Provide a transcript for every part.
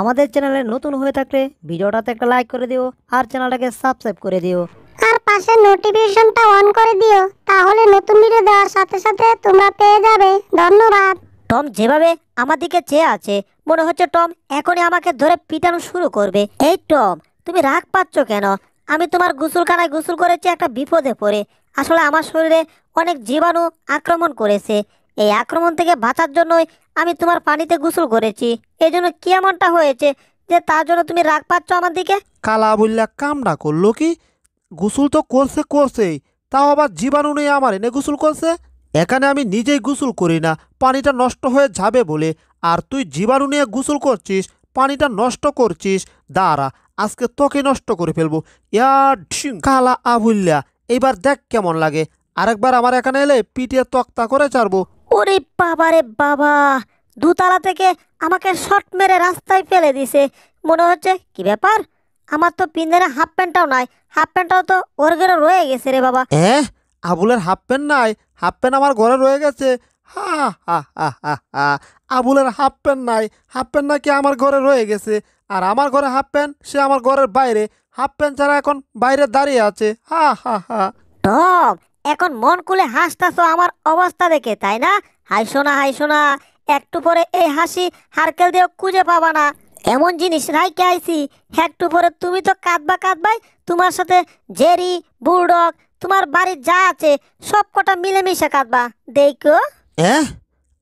আমাদের চ্যানেলে নতুন হয়ে থাকলে ভিডিওটাতে একটা লাইক করে দিও আর চ্যানেলটাকে সাবস্ক্রাইব করে দিও আর পাশে নোটিফিকেশনটা অন করে দিও তাহলে নতুন ভিডিও দেওয়ার সাথে সাথে তোমরা পেয়ে যাবে ধন্যবাদ টম যেভাবে আমার দিকে চেয়ে আছে মনে হচ্ছে টম এখনই আমাকে ধরে পিটানো শুরু করবে এই টম তুমি রাগ পাচ্ছ কেন আমি তোমার গুসুলখানায় গুসুল করেছি একটা বিপদে পড়ে আসলে আমার শরীরে অনেক জীবাণু আক্রমণ করেছে এই আক্রমণ থেকে বাঁচার জন্যই আমি তোমার পানিতে গোসল করেছি এজন্য কি এমনটা হয়েছে যে তার জন্য তুমি রাগ পাচ্ছ আমার দিকে কালা বললা কামটা করলো কি গোসল তো করছে করছেই তাও আবার জীবাণু নেই আমার এনে গোসল করছে এখানে আমি নিজেই গোসল করি না পানিটা নষ্ট হয়ে যাবে বলে আর তুই জীবাণু নিয়ে গোসল করছিস পানিটা নষ্ট করছিস দাঁড়া আজকে তোকে নষ্ট করে ফেলবো কালা আবুল্লা এবার দেখ কেমন লাগে আরেকবার আমার এখানে এলে পিটিয়ে তক্তা করে ছাড়বো ওরে বাবা রে বাবা দুতলা থেকে আমাকে শর্ট মেরে রাস্তায় ফেলে দিছে মনে হচ্ছে কি ব্যাপার আমার তো পিন্দারে হাফ প্যান্টটাও নাই হাফ প্যান্টটাও তো ওর ঘরে রয়ে গেছে রে বাবা হ্যাঁ আবুলের হাফ প্যান্ট নাই হাফ প্যান্ট আমার ঘরে রয়ে গেছে হা হা হা হা হা আবুলের হাফ প্যান্ট নাই হাফ প্যান্ট নাকি আমার ঘরে রয়ে গেছে আর আমার ঘরে হাফ প্যান্ট সে আমার ঘরের বাইরে হাফ প্যান্ট ছাড়া এখন বাইরে দাঁড়িয়ে আছে হা হা হা টম এখন মন খুলে হাসতাছো আমার অবস্থা দেখে তাই না হাইসো না হাইসো না একটু পরে এই হাসি হারকেল দিয়ে খুঁজে পাবা না এমন জিনিস রাইকে আইছি একটু পরে তুমি তো কাঁদবা কাঁদবাই তোমার সাথে জেরি বুলডগ তোমার বাড়ির যা আছে সব কটা মিলেমিশে কাঁদবা দেখো হ্যাঁ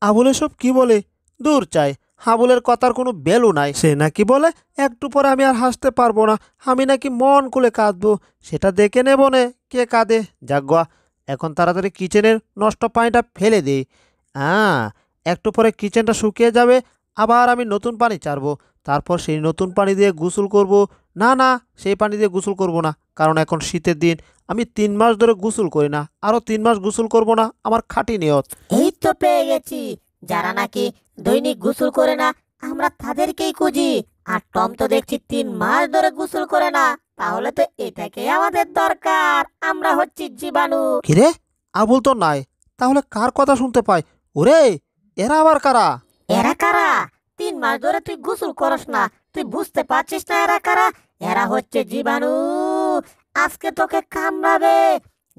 আবুল সব কি বলে দূর চাই হাবুলের কথার কোনো বেলু নাই সে নাকি বলে একটু পরে আমি আর হাসতে পারবো না আমি নাকি মন খুলে কাঁদবো সেটা দেখে নেব নে কে কাঁদে যাগ্গা এখন তাড়াতাড়ি কিচেনের নষ্ট পানিটা ফেলে দিই হ্যাঁ একটু পরে কিচেনটা শুকিয়ে যাবে আবার আমি নতুন পানি চারবো তারপর সেই নতুন পানি দিয়ে গোসল করব না না সেই পানি দিয়ে গোসল করব না কারণ এখন শীতের দিন আমি তিন মাস ধরে গোসল করি না আরও তিন মাস গোসল করব না আমার খাঁটি নিয়ত এই তো পেয়ে গেছি যারা নাকি দৈনিক গোসল করে না আমরা তাদেরকেই খুঁজি আর টম তো দেখছি তিন মাস ধরে গোসল করে না তাহলে তো এটাকে আমাদের দরকার আমরা হচ্ছি জীবাণু কিরে আবুল তো নাই তাহলে কার কথা শুনতে পাই ওরে এরা আবার কারা এরা কারা তিন মাস ধরে তুই গোসল করস না তুই বুঝতে পারছিস না এরা কারা এরা হচ্ছে জীবাণু আজকে তোকে কামড়াবে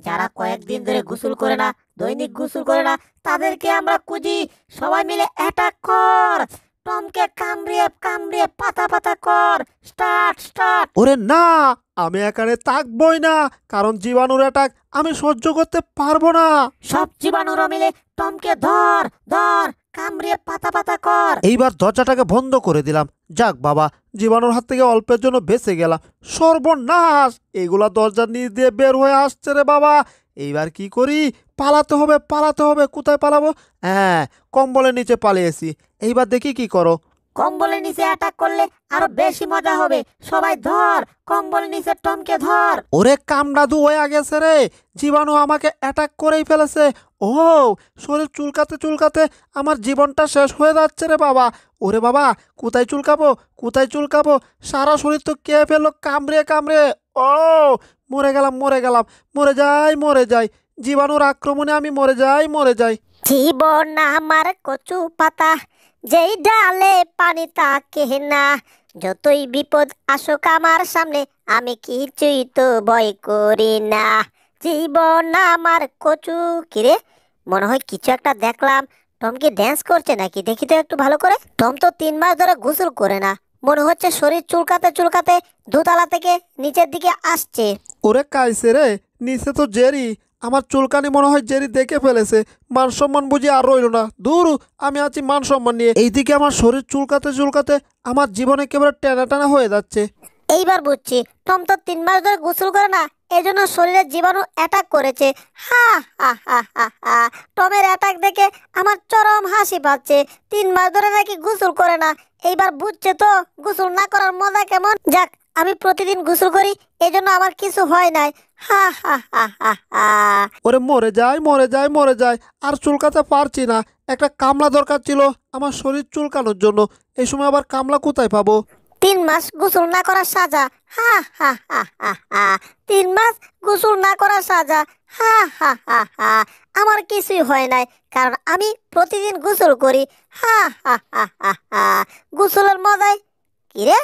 যারা কয়েকদিন ধরে গোসল করে না দৈনিক গোসল করে না তাদেরকে আমরা খুঁজি সবাই মিলে অ্যাটাক কর টমকে কামড়ে কামড়ে পাতা পাতা কর স্টার্ট স্টার্ট ওরে না আমি এখানে থাকবই না কারণ জীবাণুর অ্যাটাক আমি সহ্য করতে পারবো না সব জীবাণুরা মিলে টমকে ধর ধর কামড়ে পাতা পাতা কর এইবার দরজাটাকে বন্ধ করে দিলাম যাক বাবা জীবাণুর হাত থেকে অল্পের জন্য বেঁচে গেলাম সর্বনাশ এগুলা দরজার নিচ দিয়ে বের হয়ে আসছে রে বাবা এইবার কি করি পালাতে হবে পালাতে হবে কোথায় পালাবো হ্যাঁ কম্বলের নিচে পালিয়েছি এইবার দেখি কি করো কম্বলের নিচে অ্যাটাক করলে আরো বেশি মজা হবে সবাই ধর কম্বল নিচে টমকে ধর ওরে কামড়াদু হয়ে গেছে রে জীবাণু আমাকে অ্যাটাক করেই ফেলেছে ও শরীর চুলকাতে চুলকাতে আমার জীবনটা শেষ হয়ে যাচ্ছে রে বাবা ওরে বাবা কোথায় চুলকাবো কোথায় চুলকাবো সারা শরীর তো কে ফেললো কামড়ে কামড়ে ও মরে গেলাম মরে গেলাম মরে যাই মরে যাই জীবাণুর আক্রমণে আমি মরে যাই মরে যাই জীবন আমার কচু পাতা যেই ডালে পানি তাকে না যতই বিপদ আসুক আমার সামনে আমি কিছুই তো ভয় করি না জীবন আমার কচু কিরে মনে হয় কিছু একটা দেখলাম টম কি ড্যান্স করছে নাকি দেখি তো একটু ভালো করে টম তো তিন মাস ধরে গোসল করে না মনে হচ্ছে শরীর চুলকাতে চুলকাতে দোতলা থেকে নিচের দিকে আসছে ওরে কাইছে রে নিচে তো জেরি আমার চুলকানি মনে হয় জেরি দেখে ফেলেছে মান সম্মান বুঝি আর রইল না দূর আমি আছি মান সম্মান নিয়ে এইদিকে আমার শরীর চুলকাতে চুলকাতে আমার জীবনে একেবারে টানা টানা হয়ে যাচ্ছে এইবার বুঝছি টম তো তিন মাস ধরে গোসল করে না এজন্য শরীরে জীবাণু অ্যাটাক করেছে হা হা হা হা টমের অ্যাটাক দেখে আমার চরম হাসি পাচ্ছে তিন মাস ধরে নাকি গোসল করে না এইবার বুঝছে তো গোসল না করার মজা কেমন যাক আমি প্রতিদিন গোসল করি এজন্য আমার কিছু হয় নাই হা হা হা হা হা ওরে মরে যায় মরে যায় মরে যায় আর চুলকাতে পারছি না একটা কামলা দরকার ছিল আমার শরীর চুলকানোর জন্য এই সময় আবার কামলা কোথায় পাবো তিন মাস গোসল না করার সাজা হা হা হা হা হা তিন মাস গোসল না করার সাজা হা হা হা হা আমার কিছুই হয় নাই কারণ আমি প্রতিদিন গোসল করি হা হা হা হা হা গোসলের মজায় কিরে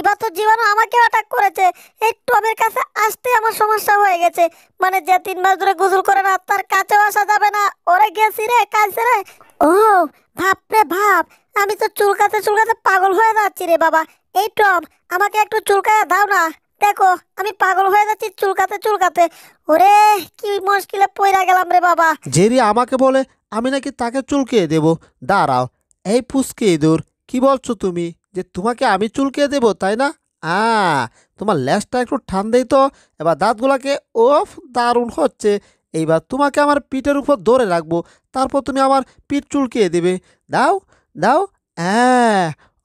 এইবার তো জীবাণু আমাকে অ্যাটাক করেছে এই আমার কাছে আসতে আমার সমস্যা হয়ে গেছে মানে যে তিন মাস ধরে গুজল করে না তার কাছেও আসা যাবে না ওরে গেছি রে কাছে রে ও ভাব রে ভাব আমি তো চুলকাতে চুলকাতে পাগল হয়ে যাচ্ছি রে বাবা এই টম আমাকে একটু চুলকায় দাও না দেখো আমি পাগল হয়ে যাচ্ছি চুলকাতে চুলকাতে ওরে কি মুশকিলে পড়ে গেলাম রে বাবা জেরি আমাকে বলে আমি নাকি তাকে চুলকিয়ে দেব দাঁড়াও এই ফুসকে দূর কি বলছো তুমি যে তোমাকে আমি চুলকে দেব তাই না আ তোমার লেজটা একটু ঠান্ডাই তো এবার দাঁতগুলাকে ওফ দারুণ হচ্ছে এইবার তোমাকে আমার পিঠের উপর ধরে রাখবো তারপর তুমি আমার পিঠ চুলকিয়ে দেবে দাও দাও হ্যাঁ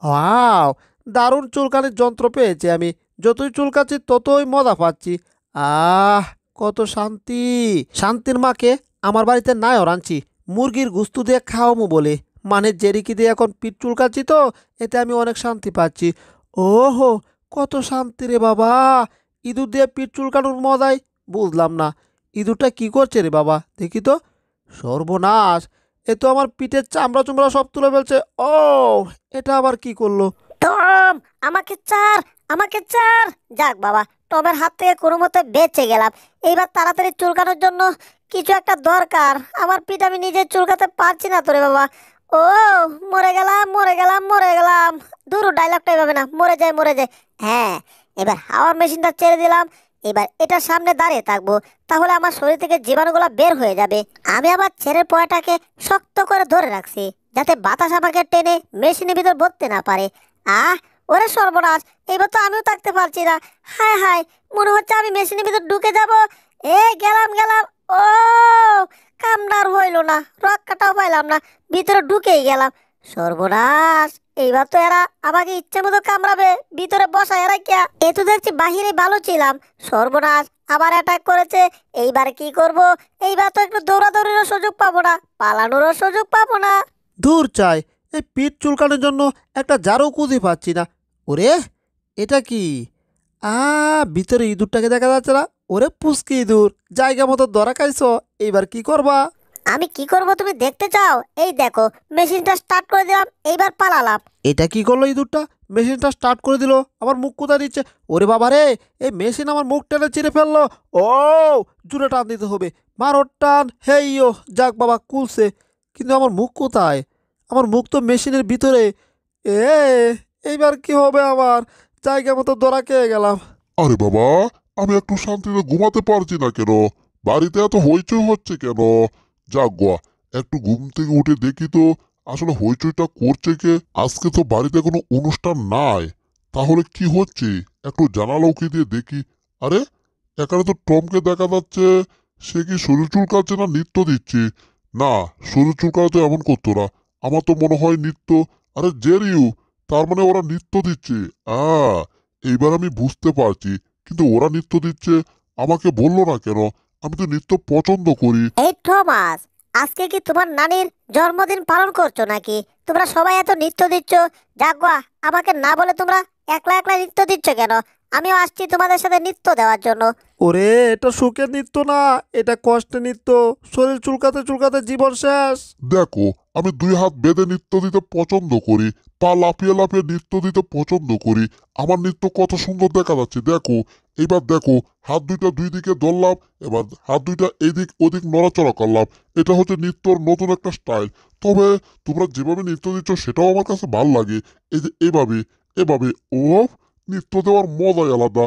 ওয়াও দারুণ চুলকানির যন্ত্র পেয়েছি আমি যতই চুলকাচ্ছি ততই মজা পাচ্ছি আহ কত শান্তি শান্তির মাকে আমার বাড়িতে নায়র আনছি মুরগির গুস্তু দিয়ে খাওয়ামো বলে মানে জেরিকি দিয়ে এখন পিঠ চুলকাচ্ছি তো এতে আমি অনেক শান্তি পাচ্ছি ওহো কত শান্তি রে বাবা ইঁদুর দিয়ে পিঠ চুলকানোর মজাই বুঝলাম না ইঁদুরটা কি করছে রে বাবা দেখি তো সর্বনাশ এ তো আমার পিঠের চামড়া চুমড়া সব তুলে ফেলছে ও এটা আবার কি করলো টম আমাকে চার আমাকে চার যাক বাবা টমের হাত থেকে কোনো মতে বেঁচে গেলাম এইবার তাড়াতাড়ি চুলকানোর জন্য কিছু একটা দরকার আমার পিঠ আমি নিজে চুলকাতে পারছি না তোরে বাবা ও মরে গেলাম মরে গেলাম মরে গেলাম দূর ডায়লগটাই হবে না মরে যায় মরে যায় হ্যাঁ এবার হাওয়ার মেশিনটা ছেড়ে দিলাম এবার এটার সামনে দাঁড়িয়ে থাকবো তাহলে আমার শরীর থেকে জীবাণুগুলো বের হয়ে যাবে আমি আবার ছেড়ে পয়াটাকে শক্ত করে ধরে রাখছি যাতে বাতাস আমাকে টেনে মেশিনের ভিতর ভরতে না পারে আহ ওরে সর্বনাশ এবার তো আমিও থাকতে পারছি না হায় হায় মনে হচ্ছে আমি মেশিনের ভিতর ঢুকে যাব এ গেলাম গেলাম ও কামনার হইল না রক্ষাটাও পাইলাম না ভিতরে ঢুকেই গেলাম সর্বনাশ এইবার তো এরা আমাকে ইচ্ছে মতো কামড়াবে ভিতরে বসা এরা কিয়া এ তো দেখছি বাহিরে ভালো ছিলাম সর্বনাশ আবার অ্যাটাক করেছে এইবার কি করব এইবার তো একটু দৌড়াদৌড়িরও সুযোগ পাবো না পালানোরও সুযোগ পাবো না দূর চাই এই পিঠ চুলকানোর জন্য একটা জারও খুঁজে পাচ্ছি না ওরে এটা কি আ ভিতরে ইঁদুরটাকে দেখা যাচ্ছে না ওরে পুসকি দূর জায়গা মতো দরা খাইছো এইবার কি করবা আমি কি করব তুমি দেখতে চাও এই দেখো মেশিনটা স্টার্ট করে দিলাম এইবার পালালাম এটা কি করলো ইঁদুরটা মেশিনটা স্টার্ট করে দিল আমার মুখ কোথায় দিচ্ছে ওরে বাবা রে এই মেশিন আমার মুখ টেনে চিরে ফেললো ও জুড়ে টান দিতে হবে ওর টান হেই ও যাক বাবা কুলছে কিন্তু আমার মুখ কোথায় আমার মুখ তো মেশিনের ভিতরে এ এইবার কি হবে আমার জায়গা মতো দরা খেয়ে গেলাম আরে বাবা আমি একটু শান্তিতে ঘুমাতে পারছি না কেন বাড়িতে এত হইচই হচ্ছে কেন যাক গোয়া একটু ঘুম থেকে উঠে দেখি তো আসলে হইচইটা করছে কে আজকে তো বাড়িতে কোনো অনুষ্ঠান নাই তাহলে কি হচ্ছে একটু জানালো কি দিয়ে দেখি আরে এখানে তো টমকে দেখা যাচ্ছে সে কি শরীর চুলকাচ্ছে না নৃত্য দিচ্ছে না শরীর চুলকা তো এমন করতো না আমার তো মনে হয় নৃত্য আরে জেরিউ তার মানে ওরা নৃত্য দিচ্ছে আ এইবার আমি বুঝতে পারছি কিন্তু ওরা নৃত্য দিচ্ছে আমাকে বললো না কেন আমি তো নৃত্য পছন্দ করি এই টমাস আজকে কি তোমার নানির জন্মদিন পালন করছো নাকি তোমরা সবাই এত নৃত্য দিচ্ছ যাক আমাকে না বলে তোমরা একলা একলা নৃত্য দিচ্ছ কেন আমিও আসছি তোমাদের সাথে নৃত্য দেওয়ার জন্য ওরে এটা সুখের নৃত্য না এটা কষ্টের নৃত্য শরীর চুলকাতে চুলকাতে জীবন শেষ দেখো আমি দুই হাত বেঁধে নৃত্য দিতে পছন্দ করি পা লাফিয়ে লাফিয়ে নৃত্য দিতে পছন্দ করি আমার নৃত্য কত সুন্দর দেখা যাচ্ছে দেখো এবার দেখো হাত দুইটা দুই দিকে ধরলাম এবার হাত দুইটা এদিক ওদিক নড়াচড়া করলাম এটা হচ্ছে নৃত্যর নতুন একটা স্টাইল তবে তোমরা যেভাবে নৃত্য দিচ্ছ সেটাও আমার কাছে ভাল লাগে এই যে এভাবে এভাবে ও নৃত্য দেওয়ার মজাই আলাদা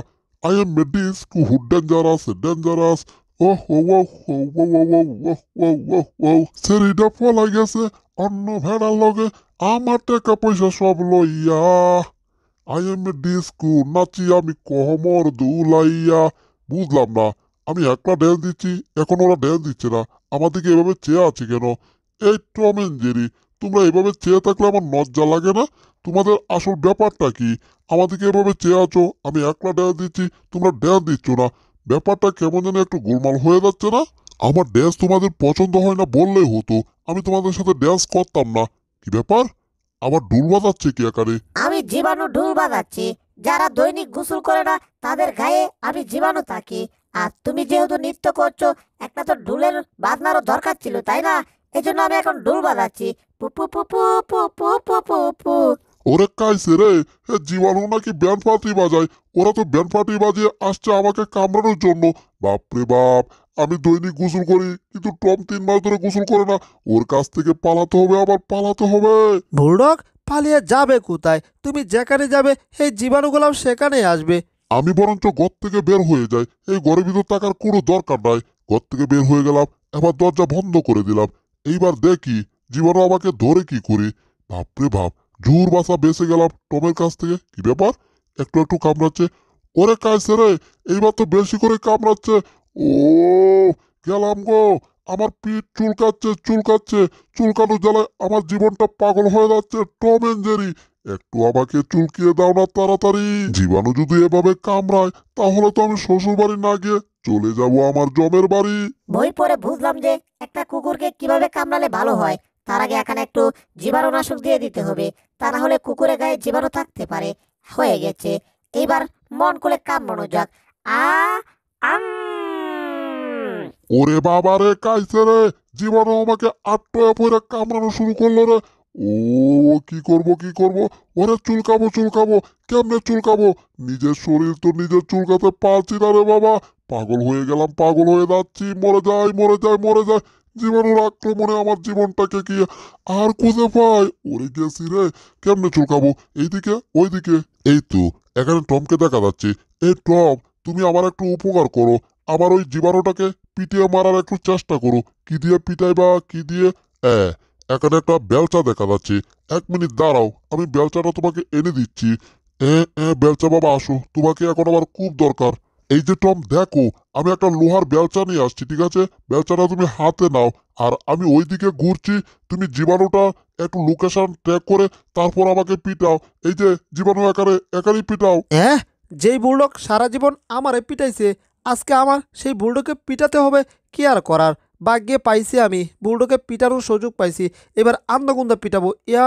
আই এম এ ডিস টু হুড ডেঞ্জারাস ডেঞ্জারাস ও হো ও হো ও ও ও ও ও ও ও সেরিটা ফলাই গেছে অন্য ভেড়ার লগে আমার টাকা পয়সা সব লইয়া আই এম এ কু নাচি আমি কহমর দুলাইয়া বুঝলাম না আমি একটা ড্যান্স দিচ্ছি এখন ওরা ড্যান্স দিচ্ছে না আমাদেরকে এভাবে চেয়ে আছে কেন এই টম জেরি তোমরা এভাবে চেয়ে থাকলে আমার নজ্জা লাগে না তোমাদের আসল ব্যাপারটা কি আমাদেরকে এভাবে চেয়ে আছো আমি একলা ড্যান্স দিচ্ছি তোমরা ড্যাস দিচ্ছ না ব্যাপারটা কেমন যেন একটু গোলমাল হয়ে যাচ্ছে না আমার ড্যান্স তোমাদের পছন্দ হয় না বললেই হতো আমি তোমাদের সাথে ড্যান্স করতাম না কি ব্যাপার আমার ঢুল বাজাচ্ছে কি আকারে আমি জীবাণু ঢুল বাজাচ্ছি যারা দৈনিক গোসল করে না তাদের গায়ে আমি জীবাণু থাকি আর তুমি যেহেতু নৃত্য করছো একটা তো ঢুলের বাজনারও দরকার ছিল তাই না এজন্য আমি এখন ডুল বাজাচ্ছি পু ওরে কাইছে রে এ জীবাণু নাকি ব্যান্ড পার্টি বাজায় ওরা তো ব্যান্ড পার্টি বাজিয়ে আসছে আমাকে কামড়ানোর জন্য বাপরে বাপ আমি দৈনিক গোসল করি কিন্তু টম তিন মাস ধরে গোসল করে না ওর কাছ থেকে পালাতে হবে আবার পালাতে হবে বুলডগ পালিয়ে যাবে কোথায় তুমি যেখানে যাবে এই জীবাণুগুলাও সেখানে আসবে আমি বরঞ্চ ঘর থেকে বের হয়ে যাই এই ঘরের ভিতর থাকার কোনো দরকার নাই ঘর থেকে বের হয়ে গেলাম এবার দরজা বন্ধ করে দিলাম এইবার দেখি জীবাণু আমাকে ধরে কি করে বাপরে বাপ জোর বাসা বেঁচে গেলাম টমের কাছ থেকে কি ব্যাপার একটু একটু কামড়াচ্ছে ওরে কাজ রে এইবার তো বেশি করে কামড়াচ্ছে ও গেলাম গো আমার পিঠ চুলকাচ্ছে চুলকাচ্ছে চুলকানো জ্বালায় আমার জীবনটা পাগল হয়ে যাচ্ছে টম জেরি একটু আমাকে চুলকিয়ে দাও না তাড়াতাড়ি জীবাণু যদি এভাবে কামড়ায় তাহলে তো আমি শ্বশুর বাড়ি না গিয়ে চলে যাব আমার জমের বাড়ি বই পড়ে বুঝলাম যে একটা কুকুরকে কিভাবে কামড়ালে ভালো হয় তার আগে এখানে একটু জীবাণুনাশক দিয়ে দিতে হবে তা না হলে কুকুরের গায়ে জীবাণু থাকতে পারে হয়ে গেছে এবার মন করে কামড়ানো যাক আ আম ওরে বাবা রে কাইছে রে জীবাণু আমাকে আটটায় পয়রা কামড়ানো শুরু করলো রে ও কি করব কি করব ওরে চুলকাবো চুলকাবো কেমনে চুলকাবো নিজের শরীর তো নিজের চুলকাতে পারছি না রে বাবা পাগল হয়ে গেলাম পাগল হয়ে যাচ্ছি মরে যায় মরে যায় মরে যায় জীবাণুর আক্রমণে আমার জীবনটাকে কি আর খুঁজে পাই ওরে গেছি রে কেমনে চুলকাবো এইদিকে ওইদিকে এই তো এখানে টমকে দেখা যাচ্ছে এই টম তুমি আমার একটু উপকার করো আবার ওই জীবাণুটাকে পিটিয়ে মারার একটু চেষ্টা করো কি দিয়ে পিটাই বা কি দিয়ে হ্যাঁ এখানে একটা বেলচা দেখা যাচ্ছে এক মিনিট দাঁড়াও আমি বেলচাটা তোমাকে এনে দিচ্ছি বেলচা বাবা আসো তোমাকে এখন আমার খুব দরকার এই যে টম দেখো আমি একটা লোহার বেলচা নিয়ে আসছি ঠিক আছে বেলচাটা তুমি হাতে নাও আর আমি ওই দিকে ঘুরছি তুমি জীবাণুটা একটু লোকেশন ট্র্যাক করে তারপর আমাকে পিটাও এই যে জীবাণু একারে একারই পিটাও হ্যাঁ যেই বুলডগ সারা জীবন আমারে পিটাইছে আজকে আমার সেই বুলডগকে পিটাতে হবে কি আর করার বাগ্যে পাইছি আমি বুলডোকে পিটানোর সুযোগ পাইছি এবার আন্দাগুন্দা পিটাবো ইয়া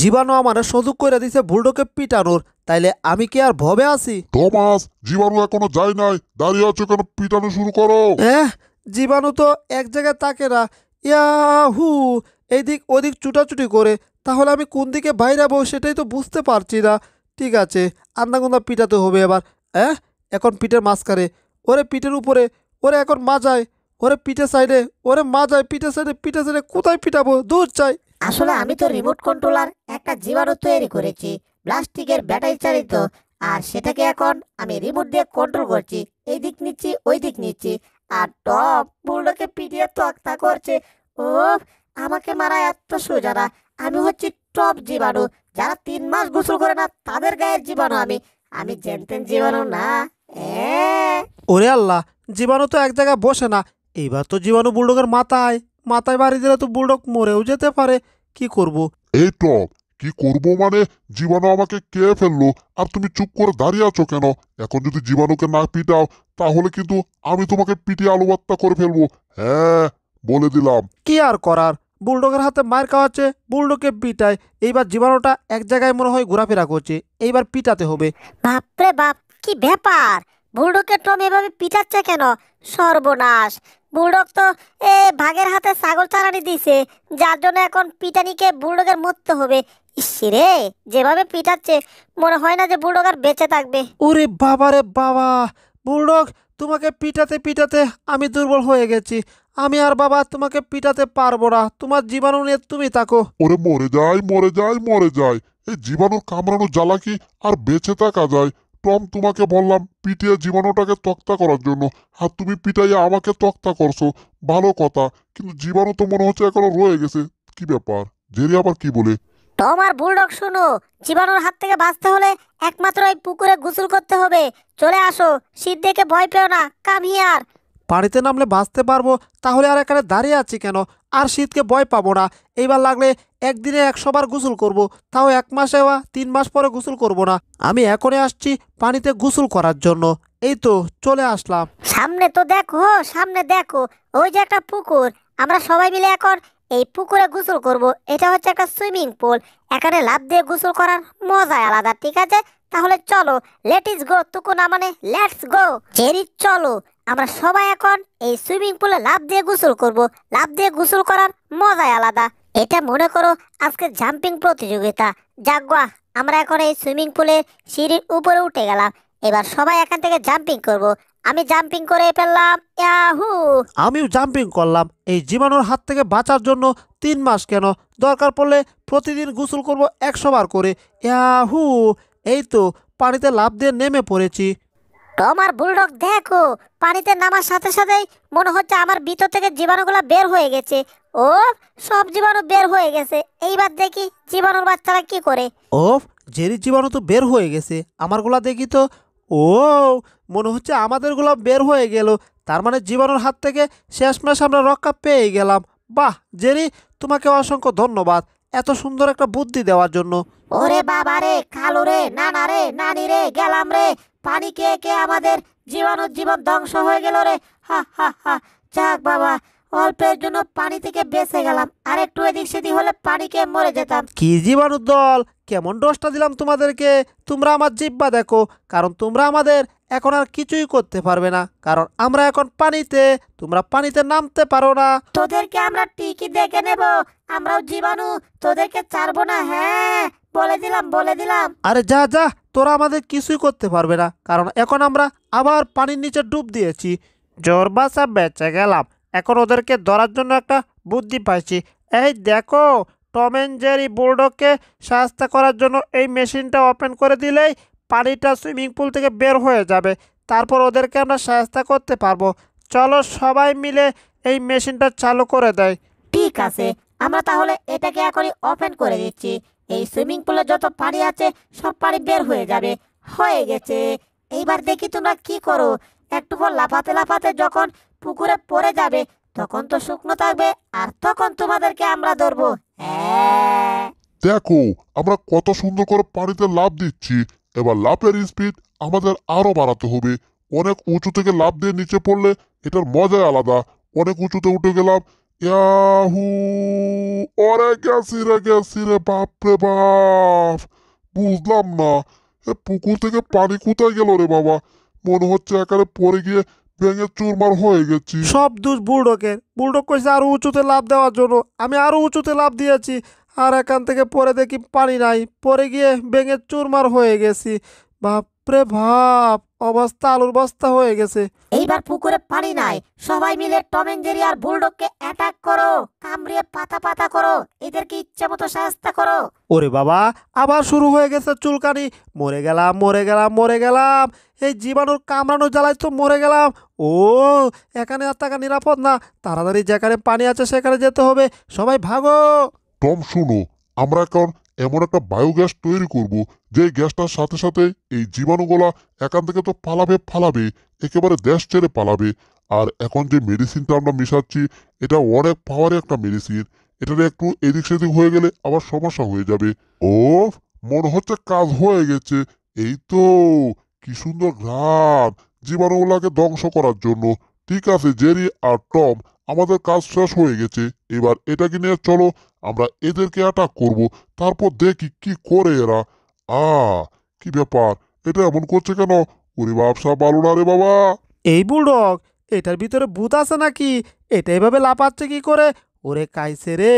জীবাণু আমার সুযোগ করে দিছে বুলডোকে পিটানোর তাইলে আমি কি আর ভবে আছি টমাস জীবাণু এখনো যায় নাই দাঁড়িয়ে আছো কেন পিটানো শুরু করো হ্যাঁ জীবাণু তো এক জায়গায় তাকে না ইয়াহু এদিক ওদিক চুটাচুটি করে তাহলে আমি কোন দিকে বাইরে বাইরাবো সেটাই তো বুঝতে পারছি না ঠিক আছে আন্দাগুন্দা পিটাতে হবে এবার হ্যাঁ এখন পিঠের মাঝখানে ওরে পিঠের উপরে ওরে এখন মা যায় ওরে পিঠে সাইডে ওরে মা যায় পিঠে সাইডে পিঠে সাইডে কোথায় পিঠাবো দূর চাই আসলে আমি তো রিমোট কন্ট্রোলার একটা জীবাণু তৈরি করেছি প্লাস্টিকের ব্যাটারি চালিত আর সেটাকে এখন আমি রিমোট দিয়ে কন্ট্রোল করছি এই দিক নিচ্ছি ওই দিক নিচ্ছি আর টপ বুলডোকে পিটিয়ে তক্তা করছে ও আমাকে মারা এত সোজা না আমি হচ্ছি টপ জীবাণু যারা তিন মাস গোসল করে না তাদের গায়ের জীবাণু আমি আমি জেনতেন জীবাণু না এ ওরে আল্লাহ জীবাণু তো এক জায়গায় বসে না এইবার তো জীবাণু বুলডগের মাথায় মাথায় বাড়ি দিলে তো বুলডগ মরেও যেতে পারে কি করব। এই তো কি করব মানে জীবাণু আমাকে কে ফেললো আর তুমি চুপ করে দাঁড়িয়ে আছো কেন এখন যদি জীবাণুকে না পিটাও তাহলে কিন্তু আমি তোমাকে পিটিয়ে আলু বাত্তা করে ফেলবো হ্যাঁ বলে দিলাম কি আর করার বুলডগের হাতে মার খাওয়াচ্ছে বুলডগকে পিটায় এইবার জীবাণুটা এক জায়গায় মনে হয় ঘোরাফেরা করছে এইবার পিটাতে হবে বাপরে বাপ কি ব্যাপার বুড়োকে টম এভাবে পিটাচ্ছে কেন সর্বনাশ বুড়ক তো এ ভাগের হাতে ছাগল চালানি দিছে যার জন্য এখন পিটানিকে বুড়োকের মরতে হবে ইসিরে যেভাবে পিটাচ্ছে মনে হয় না যে বুড়ক আর বেঁচে থাকবে ওরে বাবা রে বাবা বুড়ক তোমাকে পিটাতে পিটাতে আমি দুর্বল হয়ে গেছি আমি আর বাবা তোমাকে পিটাতে পারবো না তোমার জীবাণু নিয়ে তুমি থাকো ওরে মরে যায় মরে যায় মরে যায় এই জীবাণুর কামড়ানো জ্বালা কি আর বেঁচে থাকা যায় টম তোমাকে বললাম পিটিয়ে জীবাণুটাকে তক্তা করার জন্য আর তুমি পিটাইয়া আমাকে তক্তা করছো ভালো কথা কিন্তু জীবাণু তো মনে হচ্ছে এখনো রয়ে গেছে কি ব্যাপার জেরি আবার কি বলে টম আর বুলডগ শুনো জীবাণুর হাত থেকে বাঁচতে হলে একমাত্র এই পুকুরে গোসল করতে হবে চলে আসো শীত দেখে ভয় পেও না কাম হিয়ার পানিতে নামলে বাঁচতে পারবো তাহলে আর এখানে দাঁড়িয়ে আছি কেন আর শীতকে ভয় পাবো না এইবার লাগলে একদিনে একশো বার গোসল করব। তাও এক মাসে বা তিন মাস পরে গোসল করব না আমি এখনই আসছি পানিতে গোসল করার জন্য এই তো চলে আসলাম সামনে তো দেখো সামনে দেখো ওই যে একটা পুকুর আমরা সবাই মিলে এখন এই পুকুরে গোসল করব। এটা হচ্ছে একটা সুইমিং পুল এখানে লাভ দিয়ে গোসল করার মজাই আলাদা ঠিক আছে তাহলে চলো লেট ইস গো তুকু না মানে লেটস গো জেরি চলো আমরা সবাই এখন এই সুইমিং পুলে লাভ দিয়ে গোসল করব। লাভ দিয়ে গোসল করার মজাই আলাদা এটা মনে করো আজকে জাম্পিং প্রতিযোগিতা জাগুয়া আমরা এখন এই সুইমিং পুলের সিঁড়ির উপরে উঠে গেলাম এবার সবাই এখান থেকে জাম্পিং করব। আমি জাম্পিং করে ফেললাম আমিও জাম্পিং করলাম এই জীবাণুর হাত থেকে বাঁচার জন্য তিন মাস কেন দরকার পড়লে প্রতিদিন গোসল করব একশো বার করে ইয়াহু এই তো পানিতে লাভ দিয়ে নেমে পড়েছি তোমার বুলডক দেখো পানিতে নামার সাথে সাথেই মনে হচ্ছে আমার ভিতর থেকে জীবাণুগুলো বের হয়ে গেছে ও সব জীবাণু বের হয়ে গেছে এইবার দেখি জীবাণুর বাচ্চারা কি করে ও জেরি জীবাণু তো বের হয়ে গেছে আমারগুলা দেখি তো ও মনে হচ্ছে আমাদেরগুলো বের হয়ে গেল তার মানে জীবাণুর হাত থেকে শেষমেশ আমরা রক্ষা পেয়ে গেলাম বাহ জেরি তোমাকে অসংখ্য ধন্যবাদ এত সুন্দর একটা বুদ্ধি দেওয়ার জন্য ওরে বাবা রে কালো রে নানা রে নানি রে গেলাম রে পানি কে কে আমাদের জীবাণুর জীবন ধ্বংস হয়ে গেল রে হা হা হা যাক বাবা অল্পের জন্য পানি থেকে বেঁচে গেলাম আর একটু এদিক সেদিক হলে পানিকে মরে যেতাম কি জীবাণু দল কেমন ডোজটা দিলাম তোমাদেরকে তোমরা আমার জিব্বা দেখো কারণ তোমরা আমাদের এখন আর কিছুই করতে পারবে না কারণ আমরা এখন পানিতে তোমরা পানিতে নামতে পারো না তোদেরকে আমরা টিকি দেখে নেব আমরাও জীবাণু তোদেরকে ছাড়বো না হ্যাঁ বলে দিলাম বলে দিলাম আরে যা যা তোরা আমাদের কিছুই করতে পারবে না কারণ এখন আমরা আবার পানির নিচে ডুব দিয়েছি জোর বাসা বেঁচে গেলাম এখন ওদেরকে ধরার জন্য একটা বুদ্ধি পাইছি এই দেখো টম অ্যান্ড জেরি বোর্ডকে সাহায্য করার জন্য এই মেশিনটা ওপেন করে দিলেই পানিটা সুইমিং পুল থেকে বের হয়ে যাবে তারপর ওদেরকে আমরা সাহায্য করতে পারবো চলো সবাই মিলে এই মেশিনটা চালু করে দেয় ঠিক আছে আমরা তাহলে এটাকে এখনই ওপেন করে দিচ্ছি এই সুইমিং পুলে যত পানি আছে সব পানি বের হয়ে যাবে হয়ে গেছে এইবার দেখি তোমরা কি করো একটু পর লাফাতে লাফাতে যখন পুকুরে পড়ে যাবে তখন তো শুকনো থাকবে আর তখন তোমাদেরকে আমরা ধরবো হ্যাঁ। দেখো আমরা কত সুন্দর করে পানিতে লাভ দিচ্ছি এবার লাভের স্পিড আমাদের আরো বাড়াতে হবে অনেক উঁচু থেকে লাভ দিয়ে নিচে পড়লে এটার মজাই আলাদা অনেক উঁচুতে উঠে গেলাম ইয়াহু ওরে গেছি রে গেছি রে বাপরে বাপ বুঝলাম না পুকুর থেকে পানি কোথায় গেল রে বাবা মনে হচ্ছে একারে পরে গিয়ে ভেঙে চুরমার হয়ে গেছি সব দোষ বুলডকের বুলডক কইছে আরো উঁচুতে লাভ দেওয়ার জন্য আমি আরো উঁচুতে লাভ দিয়েছি আর এখান থেকে পরে দেখি পানি নাই পরে গিয়ে ভেঙে চুরমার হয়ে গেছি বাপ প্রে ভাব অবস্থা আলুর বস্তা হয়ে গেছে এইবার পুকুরে পানি নাই সবাই মিলে টম এন্ড জেরি আর বুলডগকে অ্যাটাক করো কামড়িয়ে পাতা পাতা করো এদেরকে ইচ্ছে মতো সাহায্য করো ওরে বাবা আবার শুরু হয়ে গেছে চুলকানি মরে গেলাম মরে গেলাম মরে গেলাম এই জীবাণুর কামড়ানো জ্বালায় তো মরে গেলাম ও এখানে আর টাকা নিরাপদ না তাড়াতাড়ি যেখানে পানি আছে সেখানে যেতে হবে সবাই ভাগো টম শুনো আমরা এখন এমন একটা বায়োগ্যাস তৈরি করব যে গ্যাসটার সাথে সাথে এই জীবাণুগুলা এখান থেকে তো পালাবে ফালাবে একেবারে দেশ ছেড়ে পালাবে আর এখন যে মেডিসিনটা আমরা মিশাচ্ছি এটা অনেক পাওয়ারের একটা মেডিসিন এটা একটু এদিক সেদিক হয়ে গেলে আবার সমস্যা হয়ে যাবে ও মনে হচ্ছে কাজ হয়ে গেছে এই তো কি সুন্দর ঘ্রাণ জীবাণুগুলাকে ধ্বংস করার জন্য ঠিক আছে জেরি আর টম আমাদের কাজ শেষ হয়ে গেছে এবার এটাকে নিয়ে চলো আমরা এদেরকে অ্যাটাক করব তারপর দেখি কি করে এরা আ কি ব্যাপার এটা এমন করছে কেন ওরে ব্যবসা বালু না রে বাবা এই বুলডগ এটার ভিতরে ভূত আছে নাকি এটা এভাবে লাপাচ্ছে কি করে ওরে কাইছে রে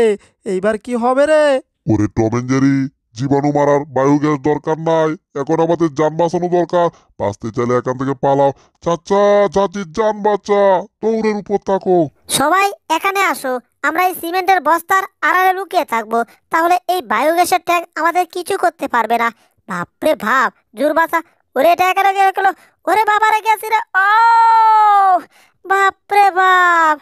এইবার কি হবে রে ওরে টমেঞ্জেরি জীবাণু মারার বায়োগ্যাস দরকার নাই এখন আমাদের যান বাঁচানো দরকার বাঁচতে চাইলে এখান থেকে পালাও চাচা চাচির যান বাচ্চা দৌড়ের উপর থাকো সবাই এখানে আসো আমরা এই সিমেন্টের বস্তার আড়ালে লুকিয়ে থাকবো তাহলে এই বায়োগ্যাসের ট্যাঙ্ক আমাদের কিছু করতে পারবে না বাপরে ভাব জোর বাঁচা ওরে এটা এখানে গেলো ওরে বাবা রে গেছি রে ও বাপরে বাপ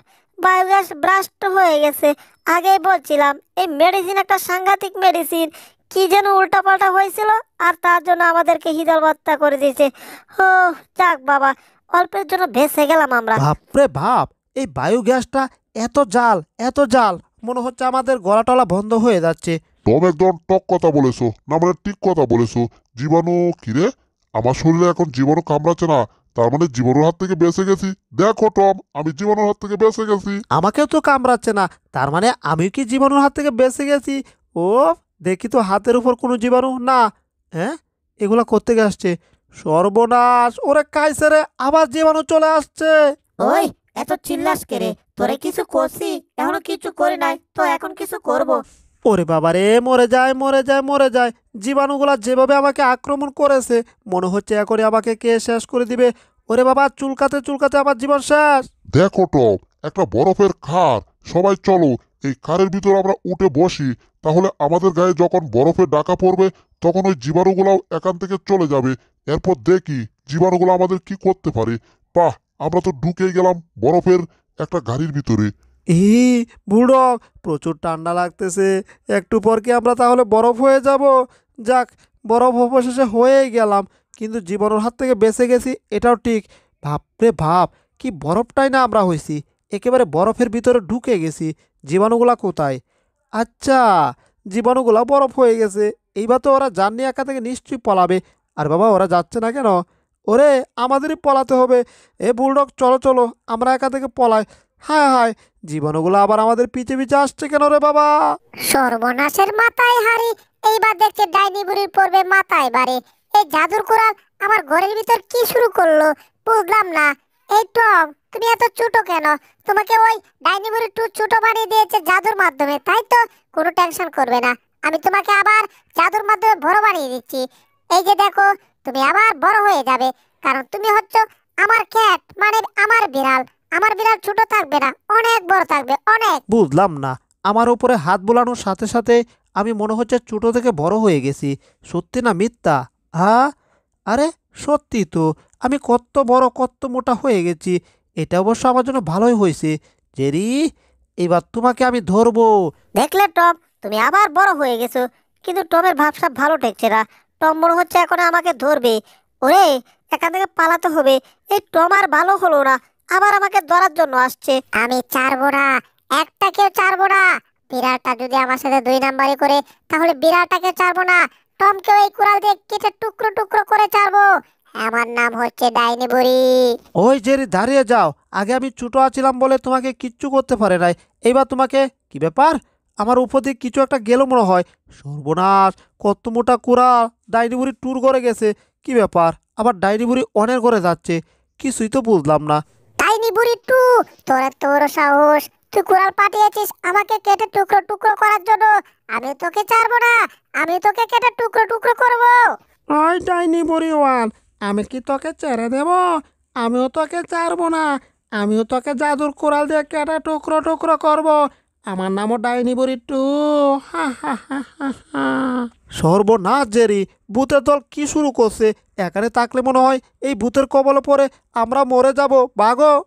বায়োগ্যাস ব্রাস্ট হয়ে গেছে আগেই বলছিলাম এই মেডিসিন একটা সাংঘাতিক মেডিসিন কি যেন উল্টাপাল্টা হয়েছিল আর তার জন্য আমাদেরকে হিদল বত্তা করে দিয়েছে ও যাক বাবা অল্পের জন্য ভেসে গেলাম আমরা বাপরে বাপ এই বায়ু গ্যাসটা এত জাল এত জাল মনে হচ্ছে আমাদের গলাটলা বন্ধ হয়ে যাচ্ছে তুমি একদম টক কথা বলেছো না মানে ঠিক কথা বলেছো জীবাণু কিরে আমার শরীরে এখন জীবাণু কামড়াচ্ছে না তার মানে জীবাণুর হাত থেকে বেঁচে গেছি দেখো টম আমি জীবাণুর হাত থেকে বেঁচে গেছি আমাকেও তো কামড়াচ্ছে না তার মানে আমি কি জীবাণুর হাত থেকে বেঁচে গেছি ওফ দেখি তো হাতের উপর কোনো জীবাণু না হ্যাঁ এগুলো করতে আসছে সর্বনাশ ওরে রে আবার জীবাণু চলে আসছে ওই এত চিল্লাস কেরে তোরে কিছু করছি এখনো কিছু করি নাই তো এখন কিছু করব ওরে বাবা রে মরে যায় মরে যায় মরে যায় জীবাণুগুলা যেভাবে আমাকে আক্রমণ করেছে মনে হচ্ছে করে আমাকে কে শেষ করে দিবে ওরে বাবা চুলকাতে চুলকাতে আমার জীবন শেষ দেখো তো একটা বরফের খার সবাই চলো এই খারের ভিতর আমরা উঠে বসি তাহলে আমাদের গায়ে যখন বরফে ডাকা পড়বে তখন ওই জীবাণুগুলাও এখান থেকে চলে যাবে এরপর দেখি জীবাণুগুলো আমাদের কি করতে পারে বাহ আমরা তো ঢুকে গেলাম বরফের একটা গাড়ির ভিতরে ই বুড়ক প্রচুর ঠান্ডা লাগতেছে একটু পর কি আমরা তাহলে বরফ হয়ে যাব যাক বরফ অবশেষে হয়েই গেলাম কিন্তু জীবনের হাত থেকে বেঁচে গেছি এটাও ঠিক ভাবরে ভাব কি বরফটাই না আমরা হয়েছি একেবারে বরফের ভিতরে ঢুকে গেছি জীবাণুগুলা কোথায় আচ্ছা জীবাণুগুলো বরফ হয়ে গেছে এইবার তো ওরা জাননি একা থেকে নিশ্চয়ই পলাবে আর বাবা ওরা যাচ্ছে না কেন ওরে আমাদেরই পলাতে হবে এ বুলডক চলো চলো আমরা একা থেকে পলাই হায় হায় জীবাণুগুলো আবার আমাদের পিছে পিছে আসছে কেন রে বাবা সর্বনাশের মাথায় হারি এইবার দেখছে ডাইনি বুড়ির পড়বে মাথায় বাড়ি এই জাদুর কোরাল আমার ঘরের ভিতর কি শুরু করলো বুঝলাম না এই টম তুমি এত ছোট কেন তোমাকে ওই ডাইনিমুরি টু ছোট বানিয়ে দিয়েছে জাদুর মাধ্যমে তাই তো কোনো টেনশন করবে না আমি তোমাকে আবার জাদুর মাধ্যমে বড় বানিয়ে দিচ্ছি এই যে দেখো তুমি আবার বড় হয়ে যাবে কারণ তুমি হচ্ছ আমার ক্যাট মানে আমার বিড়াল আমার বিড়াল ছোট থাকবে না অনেক বড় থাকবে অনেক বুঝলাম না আমার উপরে হাত বোলানোর সাথে সাথে আমি মনে হচ্ছে ছোট থেকে বড় হয়ে গেছি সত্যি না মিথ্যা হ্যাঁ আরে সত্যি তো আমি কত বড় কত মোটা হয়ে গেছি এটা অবশ্য আমার জন্য ভালোই হয়েছে জেরি এবার তোমাকে আমি ধরবো দেখলে টম তুমি আবার বড় হয়ে গেছো কিন্তু টমের ভাবসাব ভালো ঠেকছে না টম মনে হচ্ছে এখন আমাকে ধরবে ওরে এখান থেকে পালাতে হবে এই টম আর ভালো হলো না আবার আমাকে ধরার জন্য আসছে আমি চারবো না একটা কেউ চারবো না বিড়ালটা যদি আমার সাথে দুই নাম্বারি করে তাহলে বিড়ালটাকে চারবো না টমকেও এই কুড়াল দিয়ে কেটে টুকরো টুকরো করে চারবো আমার নাম হচ্ছে ডাইনি বুড়ি ওই জেরি দাঁড়িয়ে যাও আগে আমি ছোটো আছিলাম বলে তোমাকে কিচ্ছু করতে পারে নাই এইবার তোমাকে কি ব্যাপার আমার উপর দিয়ে কিছু একটা গেল মনে হয় সর্বনাশ কত মোটা কুড়া ডাইনি বুড়ি ট্যুর করে গেছে কি ব্যাপার আবার ডাইনি বুড়ি অনেক করে যাচ্ছে কিছুই তো বুঝলাম না ডাইনি বুড়ি টু তোর তোর সাহস তুই কুড়াল পাঠিয়েছিস আমাকে কেটে টুকরো টুকরো করার জন্য আমি তোকে ছাড়বো না আমি তোকে কেটে টুকরো টুকরো করবো ওই ডাইনি বুড়ি ওয়ান আমি কি তোকে ছেড়ে দেব আমিও তোকে চারব না আমিও তোকে জাদুর কোরাল দিয়ে কেটে টুকরো টুকরো করব আমার নামও ডাইনি বরিট্টু হা হা হা হা হা সর্বনাশ জেরি ভূতের দল কি শুরু করছে একারে তাকলে মনে হয় এই ভূতের কবলে পরে আমরা মরে যাব বাগো